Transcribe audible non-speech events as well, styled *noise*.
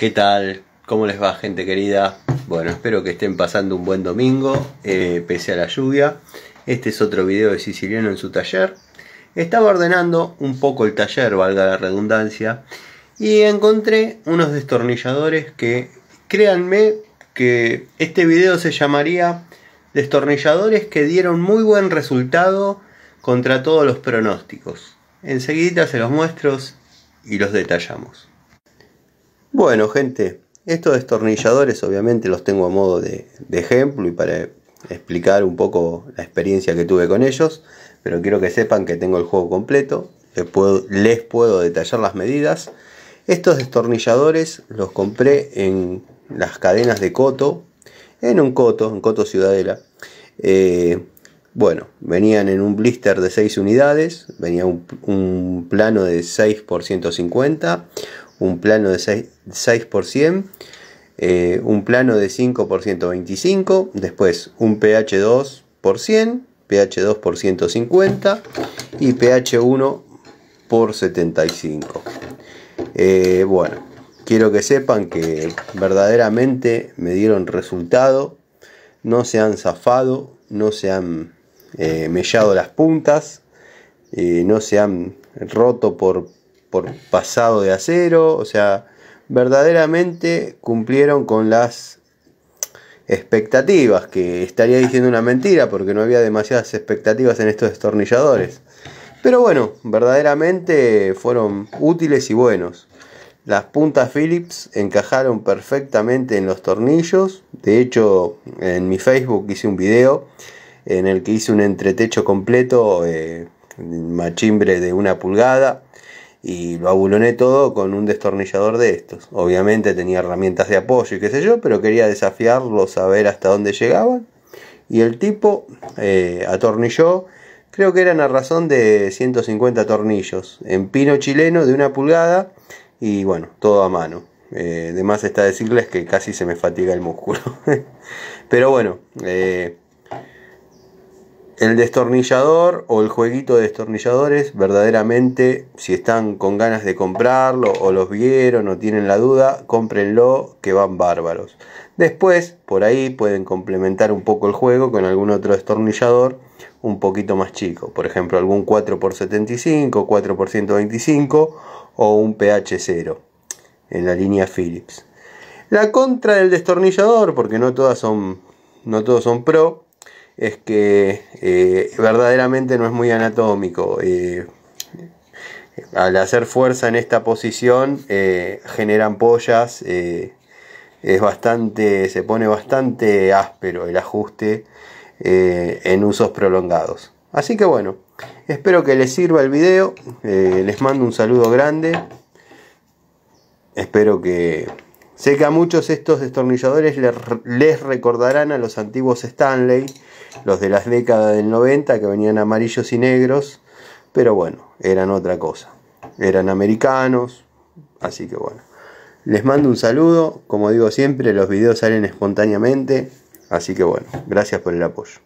¿Qué tal? ¿Cómo les va gente querida? Bueno, espero que estén pasando un buen domingo, eh, pese a la lluvia. Este es otro video de Siciliano en su taller. Estaba ordenando un poco el taller, valga la redundancia, y encontré unos destornilladores que, créanme, que este video se llamaría destornilladores que dieron muy buen resultado contra todos los pronósticos. Enseguida se los muestro y los detallamos. Bueno, gente, estos destornilladores obviamente los tengo a modo de, ejemplo y para explicar un poco la experiencia que tuve con ellos, pero quiero que sepan que tengo el juego completo, les puedo, detallar las medidas. Estos destornilladores los compré en las cadenas de Coto, en un Coto, en Coto Ciudadela. Eh, bueno, venían en un blister de 6 unidades, venía un, plano de 6 por 150, un plano de 6%, eh, un plano de 5 por 125, después un pH 2 por 100, pH 2 por 150 y pH 1 por 75. Eh, bueno, quiero que sepan que verdaderamente me dieron resultado, no se han zafado, no se han eh, mellado las puntas, no se han roto por por pasado de acero, o sea, verdaderamente cumplieron con las expectativas, que estaría diciendo una mentira porque no había demasiadas expectativas en estos destornilladores. Pero bueno, verdaderamente fueron útiles y buenos. Las puntas Phillips encajaron perfectamente en los tornillos. De hecho, en mi Facebook hice un video en el que hice un entretecho completo, eh, machimbre de una pulgada, y lo abuloné todo con un destornillador de estos. Obviamente tenía herramientas de apoyo y qué sé yo, pero quería desafiarlo, saber hasta dónde llegaban. Y el tipo eh, atornilló, creo que eran a razón de 150 tornillos, en pino chileno de una pulgada y bueno, todo a mano. Eh, además está decirles que casi se me fatiga el músculo. *laughs* pero bueno, eh, el destornillador o el jueguito de destornilladores, verdaderamente, si están con ganas de comprarlo o los vieron o tienen la duda, cómprenlo, que van bárbaros. Después, por ahí pueden complementar un poco el juego con algún otro destornillador un poquito más chico, por ejemplo, algún 4x75, 4x125 o un PH0 en la línea Philips. La contra del destornillador, porque no todas son no todos son pro, es que eh, verdaderamente no es muy anatómico. Eh, al hacer fuerza en esta posición eh, generan pollas, es bastante, se pone bastante áspero el ajuste en usos prolongados. Así que bueno, espero que les sirva el video, les mando un saludo grande, espero que Sé que a muchos estos destornilladores les recordarán a los antiguos Stanley, los de las décadas del 90 que venían amarillos y negros, pero bueno, eran otra cosa. Eran americanos, así que bueno. Les mando un saludo, como digo siempre, los videos salen espontáneamente, así que bueno, gracias por el apoyo.